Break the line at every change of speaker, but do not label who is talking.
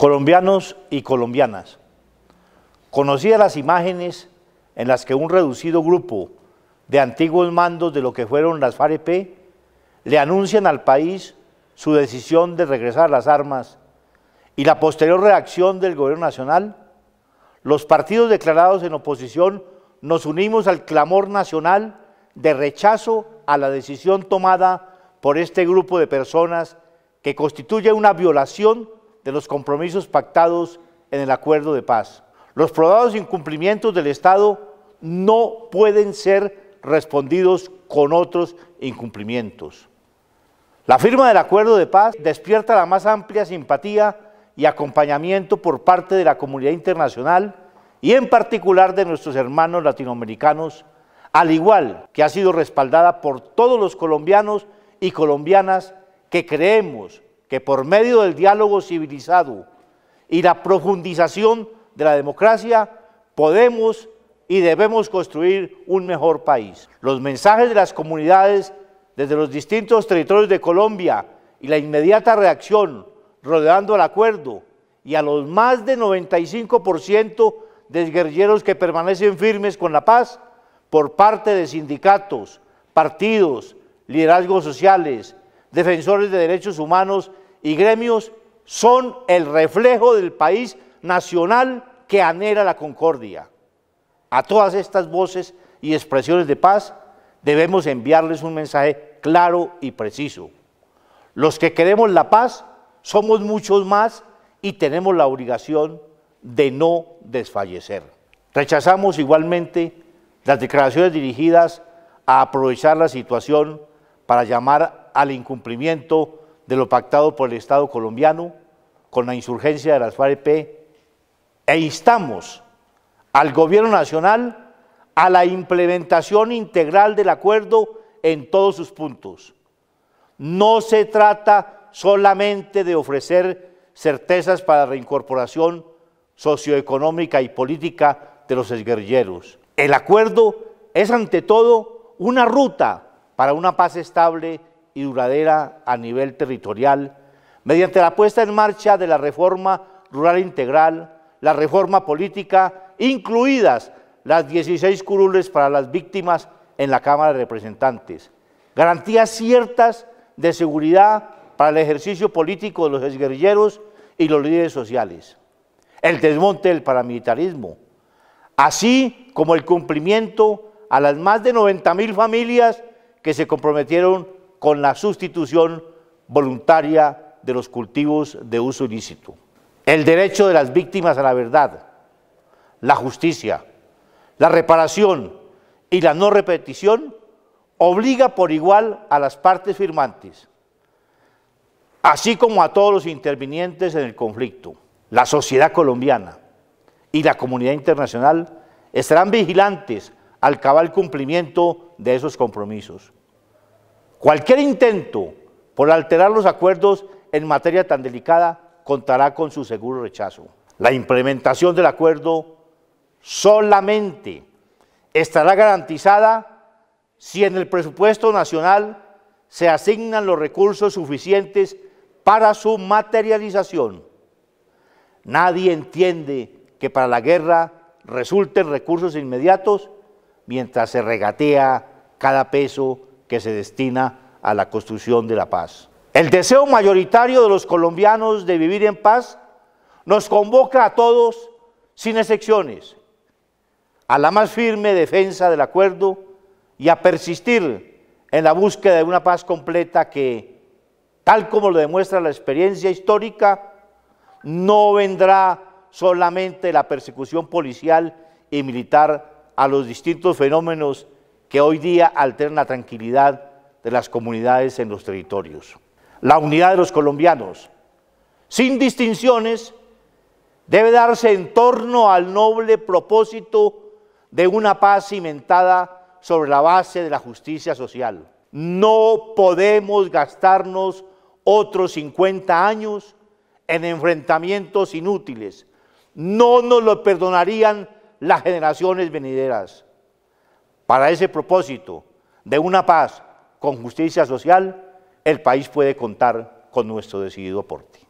Colombianos y colombianas, conocía las imágenes en las que un reducido grupo de antiguos mandos de lo que fueron las FAREP le anuncian al país su decisión de regresar las armas y la posterior reacción del gobierno nacional, los partidos declarados en oposición nos unimos al clamor nacional de rechazo a la decisión tomada por este grupo de personas que constituye una violación de los compromisos pactados en el acuerdo de paz. Los probados incumplimientos del Estado no pueden ser respondidos con otros incumplimientos. La firma del acuerdo de paz despierta la más amplia simpatía y acompañamiento por parte de la comunidad internacional y en particular de nuestros hermanos latinoamericanos, al igual que ha sido respaldada por todos los colombianos y colombianas que creemos que por medio del diálogo civilizado y la profundización de la democracia podemos y debemos construir un mejor país. Los mensajes de las comunidades desde los distintos territorios de Colombia y la inmediata reacción rodeando el acuerdo y a los más de 95% de guerrilleros que permanecen firmes con la paz por parte de sindicatos, partidos, liderazgos sociales, defensores de derechos humanos y gremios son el reflejo del país nacional que anhela la concordia. A todas estas voces y expresiones de paz debemos enviarles un mensaje claro y preciso. Los que queremos la paz somos muchos más y tenemos la obligación de no desfallecer. Rechazamos igualmente las declaraciones dirigidas a aprovechar la situación para llamar al incumplimiento de lo pactado por el Estado colombiano con la insurgencia de las FARC e, e instamos al Gobierno Nacional a la implementación integral del acuerdo en todos sus puntos. No se trata solamente de ofrecer certezas para la reincorporación socioeconómica y política de los exguerrilleros. El acuerdo es ante todo una ruta para una paz estable y duradera a nivel territorial, mediante la puesta en marcha de la reforma rural integral, la reforma política, incluidas las 16 curules para las víctimas en la Cámara de Representantes, garantías ciertas de seguridad para el ejercicio político de los exguerrilleros y los líderes sociales, el desmonte del paramilitarismo, así como el cumplimiento a las más de 90.000 familias que se comprometieron con la sustitución voluntaria de los cultivos de uso ilícito. El derecho de las víctimas a la verdad, la justicia, la reparación y la no repetición obliga por igual a las partes firmantes, así como a todos los intervinientes en el conflicto. La sociedad colombiana y la comunidad internacional estarán vigilantes al cabal cumplimiento de esos compromisos. Cualquier intento por alterar los acuerdos en materia tan delicada contará con su seguro rechazo. La implementación del acuerdo solamente estará garantizada si en el presupuesto nacional se asignan los recursos suficientes para su materialización. Nadie entiende que para la guerra resulten recursos inmediatos mientras se regatea cada peso que se destina a la construcción de la paz. El deseo mayoritario de los colombianos de vivir en paz nos convoca a todos, sin excepciones, a la más firme defensa del acuerdo y a persistir en la búsqueda de una paz completa que, tal como lo demuestra la experiencia histórica, no vendrá solamente la persecución policial y militar a los distintos fenómenos que hoy día alterna la tranquilidad de las comunidades en los territorios. La unidad de los colombianos, sin distinciones, debe darse en torno al noble propósito de una paz cimentada sobre la base de la justicia social. No podemos gastarnos otros 50 años en enfrentamientos inútiles. No nos lo perdonarían las generaciones venideras. Para ese propósito de una paz con justicia social, el país puede contar con nuestro decidido aporte.